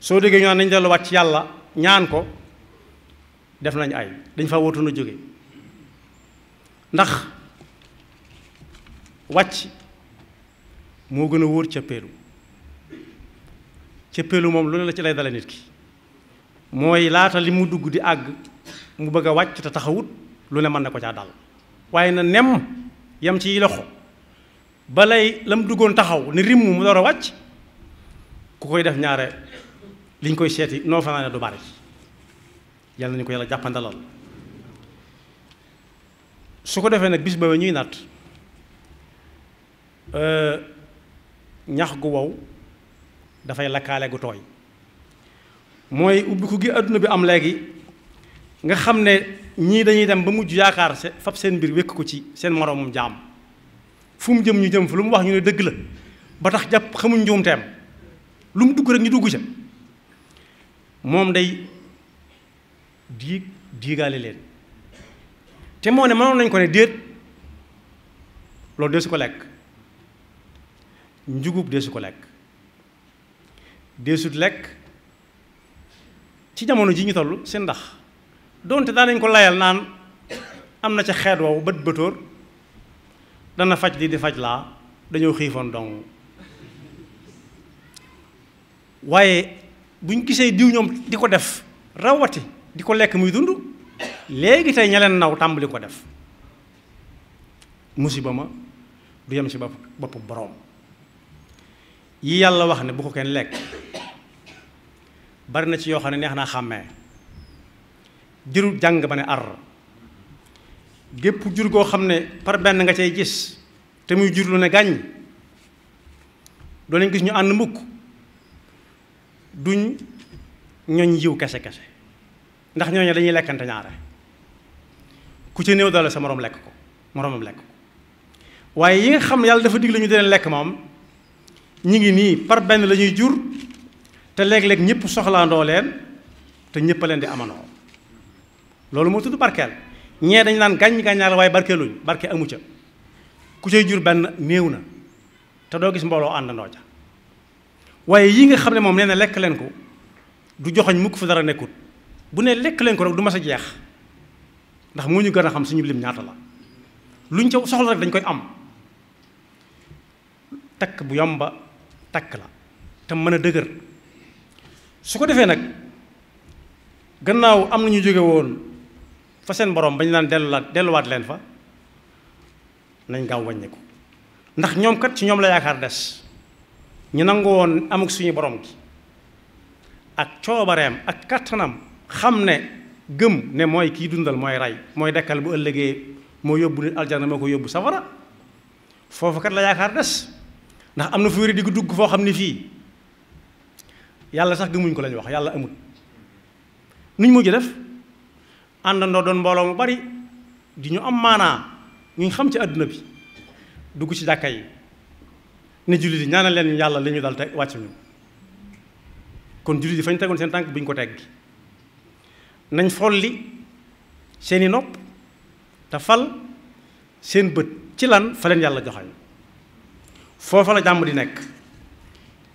so déggee ñaan nañ delluwaat ci yalla ñaan ko def nañ ay dañ fa wotu nu joge ndax mo gëna gën a pelu ci pelu mom lu la ci lay dalé nit ki moy laata limu dugg di ag mu bëgg a wàcc taxawut lu ne man nako dal waye na nem yam ci loxo balay lam duggoon taxaw ni rimmu mu dara wacc ku koy def ñaare liñ koy seeti noo fanaane du bari yàlla nañu ko yàlla jàppandalal su ko defee nag bis boobu ñuy natt euh, ñax gu wow dafay lakkaale gu tooy mooy ubbiku gi àdduna bi am léegi nga xam ne ñii dañuy dem ba mujj yaakaar se fab seen mbir wékk ko ci seen moroomum jaam fu mu jëm ñu jëm fu lu mu wax ñu ne dëgg la ba tax jàpp xamuñ njuumteem lu mu dugg rek ñu dugg ca moom day diig diigaale leen te moo ne mënoon nañ ko ne déet loolu deesu ko lekk njugub deesu ko lekk deesut lekk ci jamono ji ñu toll seen ndax donte daa dañ ko layal naan am na ca xeet woowu bët bëtóor dana faj di di faj laa dañoo xiifoon dong waaye buñ gisee diw ñoom di ko def rawati di ko lekk muy dund léegi tey ña naw tàmbali ko def musiba ma du yem si bopp boppu boroom yi yàlla wax ne bu ko kenn lekk bari na ci yoo xam ne neex naa xàmmee jurul jàng ba ar gépp jur goo xam ne par benn nga cay gis te muy jur lu ne gàññ doo leen gis ñu ànd mukk duñ ñoñ yiw kese kese ndax ñoñ dañuy lekkante ñaare ku ci neew dala sa morom lek ko moromam lek ko waye yi nga xam yalla dafa digle ñu di lek mom ñi ngi ni par ben lañuy jur te lek ñepp soxla ndo leen te ñepp leen di amanoo lolu mo tuddu barkel ñe dañ nan gañ gañal waaye barkeluñ barke amu ci ku cay jur ben neewna na te do gis mbooloo àndandoo ja waaye yii nga xam ne moom nee na lekk leen ko du joxañ mukk fa dara nekkut bu ne lekk leen ko rek du ma sa jeex ndax moo ñu gën a xam suñu lim ñaata la luñ ca soxla rek dañ koy am takk bu yomba takk la te mën a dëgër su ko defee nag gannaaw am na ñu jóge woon fa seen borom bañ naan delluwaat delluwaat leen fa nañ gaaw wàññi ko ndax ñoom kat ci ñoom la yaakaar des ñu nangu woon amuk suñu borom gi ak coobareem ak kattanam xam ne gëm ne mooy kii dundal mooy rey mooy dekkal bu ëllëgee moo yóbbu nit aljana moo ko yóbbu safara foofu kat la yaakaar des ndax am na fu wéri di dugg foo xam ne fii yàlla sax gëmuñ ko lañu wax yàlla amul nuñ mujj def àndandoo doon mbooloo mu bari di ñu am maanaa ñu xam ci àdduna bi dugg ci jàkka yi ne jullit yi ñaanal leen yàlla li ñu dal teg wàccu ñu kon jullit yi fañ tegoon seen tànk bu ñu ko teggi nañ folli seeni nopp te fal seen bët ci lan fa leen yàlla joxañ foofa la jàmm di nekk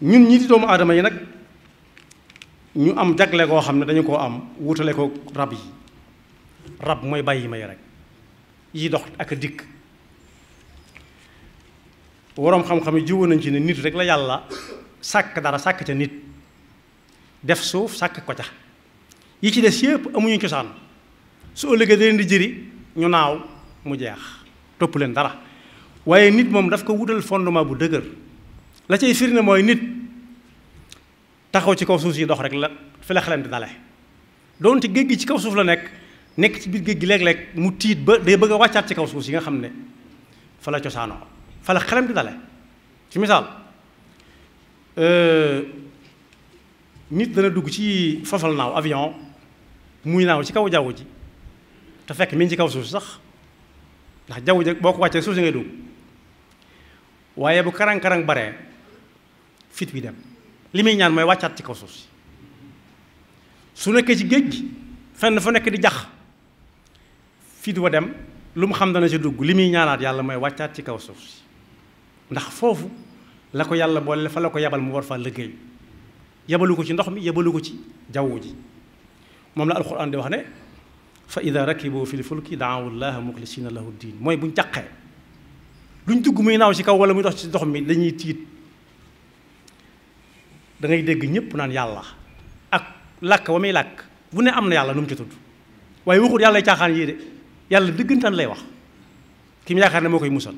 ñun ñi di doomu aadama yi nag ñu am jagle koo xam ne dañu ko am wutale ko rab yi rab mooy bàyyi may rek yi dox ak dikk waroom xam-xam yi jiwoon nañ ci ne nit rek la yàlla sàkk dara sàkk ca nit def suuf sàkk ko ca yi ci des yëpp amuñu cosaan su ëllëgee da di jëri ñu naaw mu jeex topp leen dara waaye nit moom daf ko wutal fondement bu dëgër la cay firnde mooy nit taxaw ci kaw suuf si dox rek la fi la xelam di dale doonte géej gi ci kaw suuf la nekk nekk ci biir géej gi léeg-léeg mu tiit ba day bëgg a wàccaat ci kaw suuf si nga xam ne fa la cosaanoo fa la xelam di dale ci misaal nit dana dugg ci fafal naaw avion muy naaw ci kaw jaww ji te fekk mi ngi ci kaw suuf sax ndax jaww ji boo ko wàccee suuf si ngay dugg waaye bu karang-karang baree fit bi dem li muy ñaan mooy wàccaat ci kaw suuf si su nekkee ci géej gi fenn fa nekk di jax fit wa dem lu mu xam dana ci dugg li muy ñaanaat yàlla mooy wàccaat ci kaw suuf si ndax fofu la ko yàlla bolé fa la ko yabal mu war fa liggéey yabalu ko ci ndox mi yabalu ko ci jawu ji mom la alquran di wax ne fa idha rakibu fil fulki da'u allaha mukhlisina lahu diin moy buñ taxé luñ dugg muy naaw ci kaw wala muy dox ci ndox mi dañuy tiit da ngay dégg ñëpp naan yàlla ak lak wamay lak bu ne amna yàlla num ci tuddu waye waxul yàlla ci xaan yi de yàlla dëggantaan lay wax kim mu yaakaar ne moo koy musal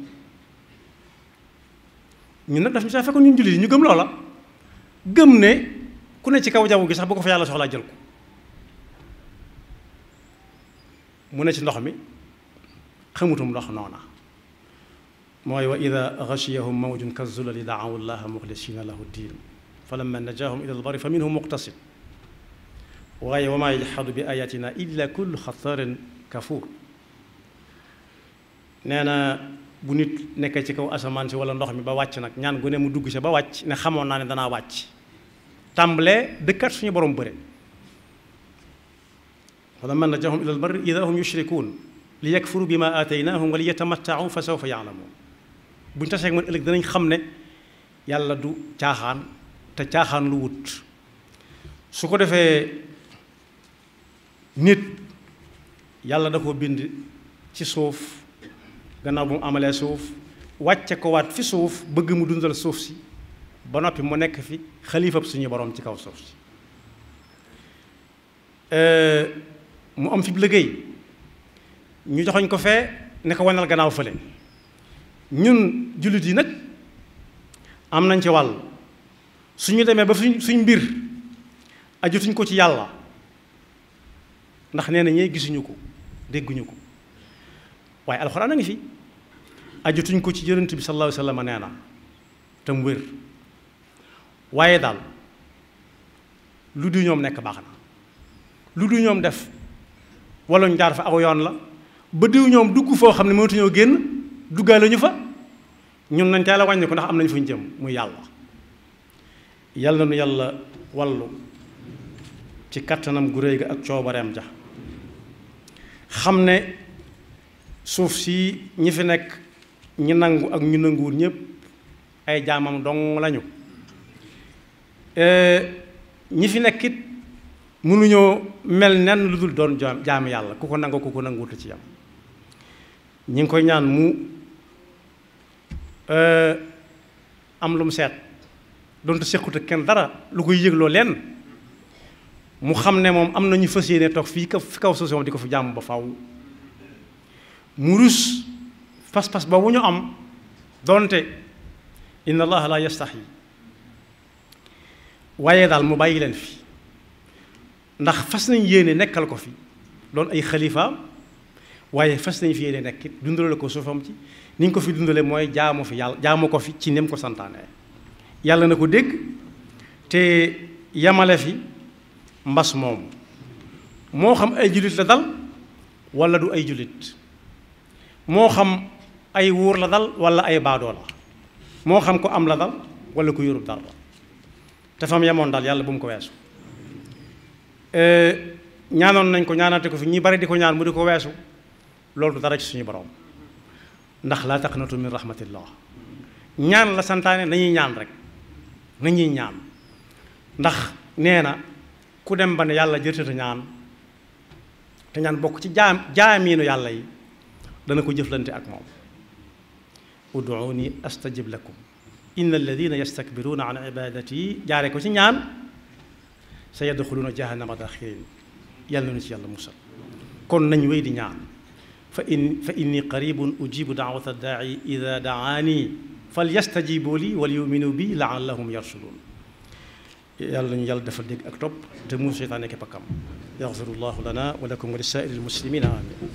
ñun nag daf ñu saa fekkoon ñun jullit yi ñu gëm loola gëm ne ku ne ci kaw jabu gi sax bu ko fa yàlla soxlaa jël ko mu ne ci ndox mi xamutum ndox noona mooy wa ida gachiyahum mawjun ka zulali daawu allah muxlisina lahu diin falamma najahum ila albari fa minhum muqtasid waaye wa maa yajxadu bi ayatina illa kullu xataarin kafuur nee na bu nit nekkee ci kaw asamaan si wala ndox mi ba wàcc nag ñaan gu ne mu dugg si ba wàcc ne xamoon naa ne danaa wàcc tàmbalee dëkkat suñu borom bëre fa wala man najahum ilal barri ida hum yushrikuun li yakfuru bi ma aataynahum wa li yatamattaau fa sawfa yaalamuun buñ taseeg man ëllëg danañ xam ne yàlla du caaxaan te caaxaan lu wut su ko defee nit yàlla da ko bind ci suuf gannaaw bu mu amalee suuf wàcce ko waat fi suuf bëgg mu dundal suuf si ba noppi mu nekk fi xalifab suñu borom ci kaw suuf si mu am fi liggéey ñu joxoñ ko fee ne ko wanal gannaaw fële ñun jullit yi nag am nañ ci wàll suñu demee ba suñ suñ mbir ajutuñ ko ci yàlla ndax nee na ñee gisuñu ko dégguñu ko waaye alxuraan a ngi fi ajutuñ ko ci yonent bi sallallahu alayhi wa sallam te mu wér waaye daal lu du ñoom nekk baax na lu du ñoom def wala ñu jaar fa aw yoon la ba diw ñoom dugg foo xam ne mënatuñoo génn duggaale ñu fa ñun nañ teel a ko ndax am nañ fuñ jëm muy yàlla yàlla nu yàlla wallu ci kattanam gu réy ga ak coobareem ja xam ne suuf si ñi fi nekk ñu nangu ak ñu nanguwul ñëpp ay jaamam dong lañu e, ñi fi nekkit mënuñoo mel nen lu dul doon jaam yàlla ku ko nangu ku ko nanguwutu ci yam ñi ngi koy ñaan mu e, am lu mu seet donte sequt ak kenn dara lu koy yëgloo leen mu xam ne moom am na ñu fas yéene toog fii kaw fi kaw soosoom di ko fi jàmm ba faw mu rus pas-pas ba wuñu am donte inna allah la yastahi waye dal mu bayi len fi ndax fas nañ yene nekkal ko fi don ay khalifa waye fas nañ fi yene nek dundul ko sofam ci niñ ko fi dundule moy jaamu fi yàlla jaamu ko fi ci nem ko santane yàlla nako deg te yamale fi mbass mom mo xam ay julit la dal wala du ay julit mo xam ay wuur la dal wala ay baado la mo xam ko am la dal wala ko yurub dal la te fam yamon dal yalla bum ko ko euh ñaanon nañ ko ñaanate ko fi ñi bari diko ñaan mu diko wessu lolou dara ci suñu borom ndax la taqnatu min rahmatillah ñaan la santane nañuy ñaan rek nañuy ñaan ndax neena ku dem ban yalla yàlla jërtata ñaan te ñaan bok ci jaam jaamiinu yi dana ko jëflante ak mom ودعوني استجب لكم ان الذين يستكبرون عن عبادتي جاركو سي نيان نعم؟ سيدخلون جهنم داخلين يالنا نسي الله موسى كون نان وي دي نيان نعم. فان فاني قريب اجيب دعوه الداعي اذا دعاني فليستجيبوا لي وليؤمنوا بي لعلهم يرشدون يالنا ني يال دافا ديك اك توب تي موسى تاني كي باكام يغفر الله لنا ولكم وللسائر المسلمين امين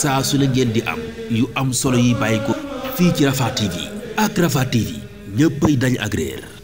saa su la ngeen di am yu am solo yi bàyyi ko fii ci Rafah TV ak Rafah TV ñëppay dañ agréer